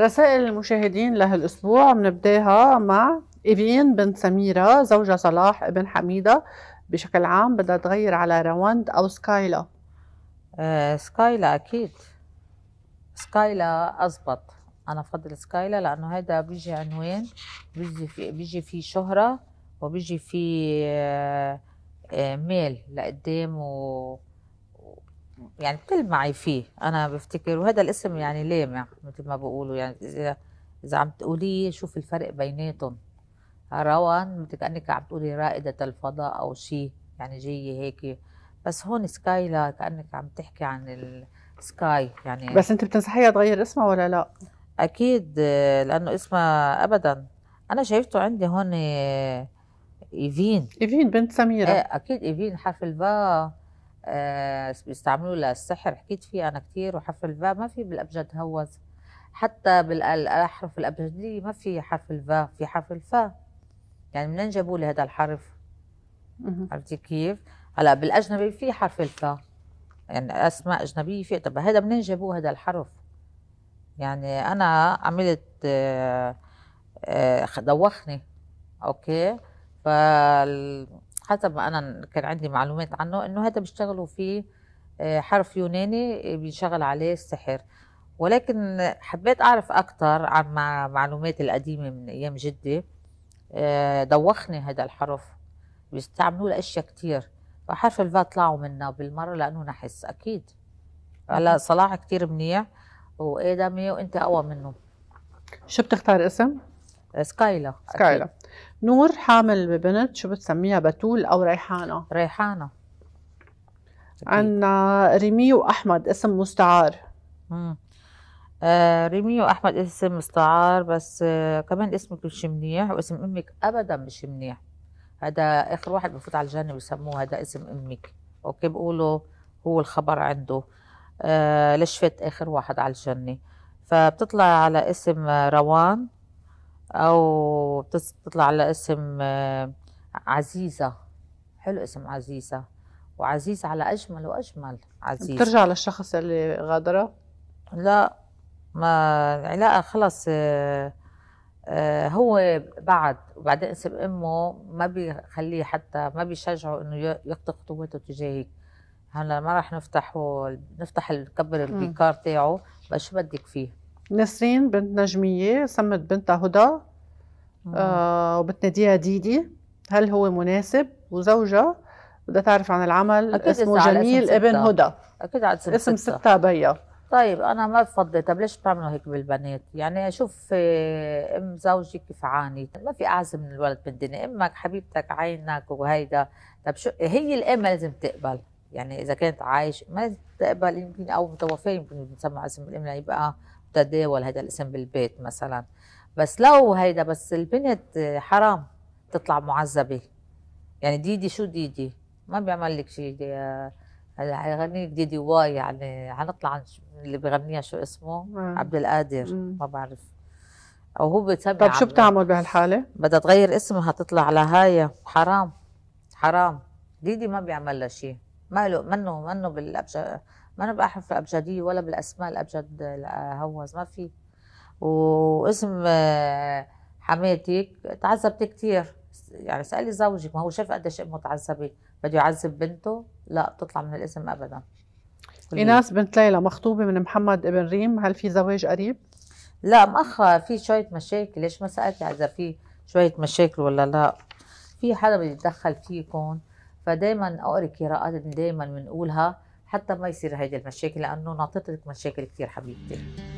رسائل المشاهدين لهالاسبوع بنبداها مع إيفين بنت سميرة زوجها صلاح ابن حميدة بشكل عام بدها تغير على رواند أو سكايلا آه سكايلا أكيد سكايلا أزبط أنا بفضل سكايلا لأنه هيدا بيجي عنوان بيجي في بيجي فيه شهرة وبيجي فيه آه آه مال لقدام و يعني بتلمعي فيه انا بفتكر وهذا الاسم يعني لامع مثل ما بقولوا يعني اذا اذا عم تقوليه شوف الفرق بيناتهم روان مثل كانك عم تقولي رائده الفضاء او شيء يعني جايه هيك بس هون سكاي لا كانك عم تحكي عن السكاي يعني بس انت بتنصحيها تغير اسمها ولا لا؟ اكيد لانه اسمها ابدا انا شايفته عندي هون ايفين ايفين بنت سميره ايه اكيد ايفين حرف الباء آه، بيستعملوا للسحر حكيت فيه انا كثير وحرف الفاء ما في بالابجد هوز حتى بالاحرف الابجديه ما في حرف الفاء في حرف الفاء يعني منين جابوا لي هذا الحرف عرفتي كيف هلا بالاجنبي في حرف الفاء يعني اسماء اجنبيه في طب هذا منين جابوا هذا الحرف يعني انا عملت آه، آه، دوخني اوكي فال حسب ما انا كان عندي معلومات عنه انه هذا بيشتغلوا فيه آه، حرف يوناني بينشغل عليه السحر ولكن حبيت اعرف اكثر عن معلوماتي القديمه من ايام جدي آه، دوخني هذا الحرف بيستعملوه لاشياء كثير فحرف الفا طلعوا منه بالمره لانه نحس اكيد هلا صلاح كثير منيح وادمي وانت اقوى منه شو بتختار اسم؟ سكايلا سكايلا نور حامل ببنت شو بتسميها بتول او ريحانه ريحانه عندنا ريمي واحمد اسم مستعار آه ريمي واحمد اسم مستعار بس آه كمان اسمك مش منيح واسم امك ابدا مش منيح هذا اخر واحد بفوت على الجنه بسموه هذا اسم امك اوكي بقولوا هو الخبر عنده آه لشفت اخر واحد على الجنه فبتطلع على اسم روان او بتطلع على اسم آه، عزيزه حلو اسم عزيزه وعزيز على اجمل واجمل عزيز بترجع للشخص اللي غادره لا ما علاقه خلص آه، آه، هو بعد وبعدين اسم امه ما بيخليه حتى ما بيشجعه انه يخطي خطوته تجاهك هلا ما راح نفتحه نفتح الكبر البيكار تاعه بس شو بدك فيه نسرين بنت نجمية سمت بنتها هدى آه, آه، ديدي هل هو مناسب وزوجها بدها تعرف عن العمل أكيد اسمه جميل اسم ابن هدى اكيد اسم, اسم ستة, بيا طيب انا ما بفضل طب ليش بتعملوا هيك بالبنات يعني شوف آه، ام زوجي كيف عاني ما في أعز من الولد بالدنيا امك حبيبتك عينك وهيدا طب شو هي الام لازم تقبل يعني اذا كانت عايش ما تقبل يمكن او متوفاه يمكن بنسمع اسم الام يعني يبقى تداول هذا الاسم بالبيت مثلا بس لو هيدا بس البنت حرام تطلع معذبه يعني ديدي شو ديدي ما بيعمل لك شيء هيغني لك ديدي واي يعني حنطلع عن اللي بغنيها شو اسمه مم. عبد القادر مم. ما بعرف او هو بتسمع طب شو بتعمل بهالحاله؟ بدها تغير اسمها تطلع لهايا حرام حرام ديدي ما بيعمل لها شيء ما له منه منه بالابجد منه باحرف الابجديه ولا بالاسماء الابجد هوز ما في واسم آه، حماتك تعذبت كثير يعني سألي زوجك ما هو شاف قديش امه تعذبت بده يعذب بنته لا بتطلع من الاسم ابدا ايناس بنت ليلى مخطوبه من محمد ابن ريم هل في زواج قريب لا مأخر في شويه مشاكل ليش ما سالتي اذا في شويه مشاكل ولا لا في حدا بده يتدخل فيكم فدائما اقري قراءات دائما بنقولها حتى ما يصير هيدي المشاكل لانه ناطرتك مشاكل كثير حبيبتي